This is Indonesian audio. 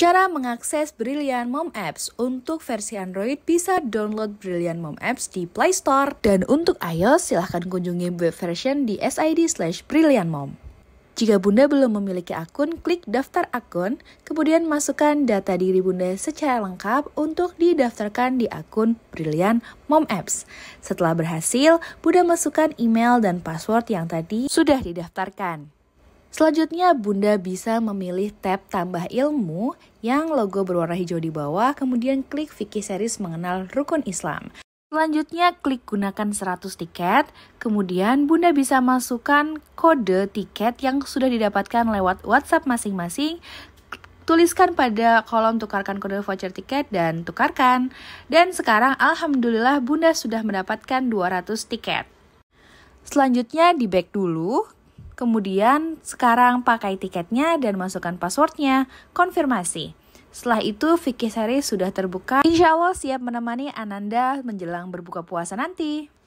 Cara mengakses Brilliant Mom Apps untuk versi Android bisa download Brilliant Mom Apps di Play Store dan untuk iOS silahkan kunjungi web version di sid slash Mom. Jika Bunda belum memiliki akun, klik daftar akun, kemudian masukkan data diri Bunda secara lengkap untuk didaftarkan di akun Brilliant Mom Apps. Setelah berhasil, Bunda masukkan email dan password yang tadi sudah didaftarkan. Selanjutnya, Bunda bisa memilih tab tambah ilmu yang logo berwarna hijau di bawah, kemudian klik Vicky series mengenal rukun Islam. Selanjutnya, klik gunakan 100 tiket, kemudian Bunda bisa masukkan kode tiket yang sudah didapatkan lewat WhatsApp masing-masing, tuliskan pada kolom tukarkan kode voucher tiket dan tukarkan. Dan sekarang Alhamdulillah Bunda sudah mendapatkan 200 tiket. Selanjutnya di back dulu, Kemudian sekarang pakai tiketnya dan masukkan passwordnya, konfirmasi. Setelah itu, Vicky Sari sudah terbuka. Insya Allah siap menemani Ananda menjelang berbuka puasa nanti.